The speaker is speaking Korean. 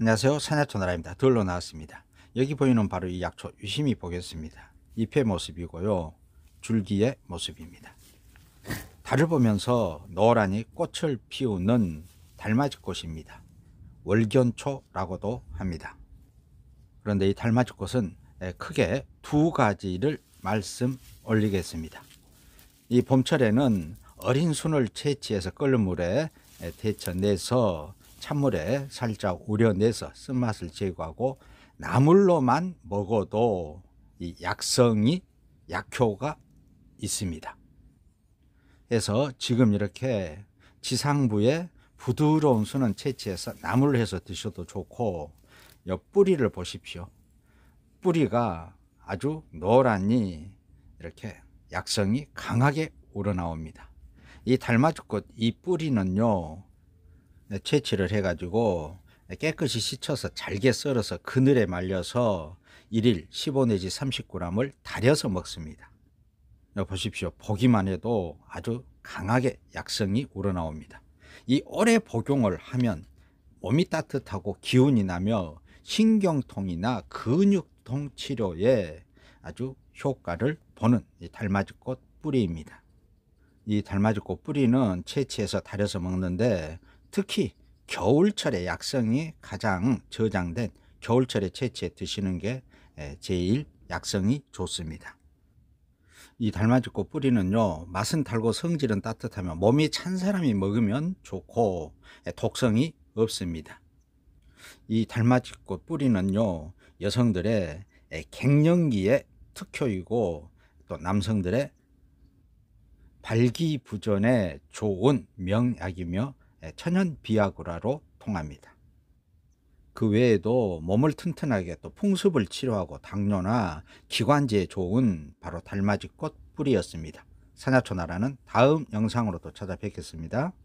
안녕하세요 사네토 나라입니다 들로 나왔습니다 여기 보이는 바로 이 약초 유심히 보겠습니다 잎의 모습이고요 줄기의 모습입니다 달을 보면서 노란히 꽃을 피우는 달맞이꽃입니다 월견초라고도 합니다 그런데 이 달맞이꽃은 예, 크게 두 가지를 말씀 올리겠습니다 이 봄철에는 어린 순을 채취해서 끓는 물에 예, 데쳐내서 찬물에 살짝 우려내서 쓴맛을 제거하고 나물로만 먹어도 이 약성이 약효가 있습니다. 그래서 지금 이렇게 지상부에 부드러운 순은 채취해서 나물 해서 드셔도 좋고 옆 뿌리를 보십시오. 뿌리가 아주 노란이 이렇게 약성이 강하게 우러나옵니다. 이 달마주꽃 이 뿌리는요 채취를 해가지고 깨끗이 씻어서 잘게 썰어서 그늘에 말려서 1일 15 내지 30g을 달여서 먹습니다. 보십시오. 보기만 해도 아주 강하게 약성이 우러나옵니다. 이 오래 복용을 하면 몸이 따뜻하고 기운이 나며 신경통이나 근육통 치료에 아주 효과를 보는 이 달맞이꽃 뿌리입니다. 이 달맞이꽃 뿌리는 채취해서 달여서 먹는데 특히 겨울철에 약성이 가장 저장된 겨울철에 채취해 드시는 게 제일 약성이 좋습니다. 이 달맞이꽃 뿌리는요 맛은 달고 성질은 따뜻하며 몸이 찬 사람이 먹으면 좋고 독성이 없습니다. 이 달맞이꽃 뿌리는요 여성들의 갱년기의 특효이고 또 남성들의 발기부전에 좋은 명약이며 예, 천연 비아그라로 통합니다. 그 외에도 몸을 튼튼하게 또 풍습을 치료하고 당뇨나 기관지에 좋은 바로 달맞이 꽃 뿌리였습니다. 산야초나라는 다음 영상으로 또 찾아뵙겠습니다.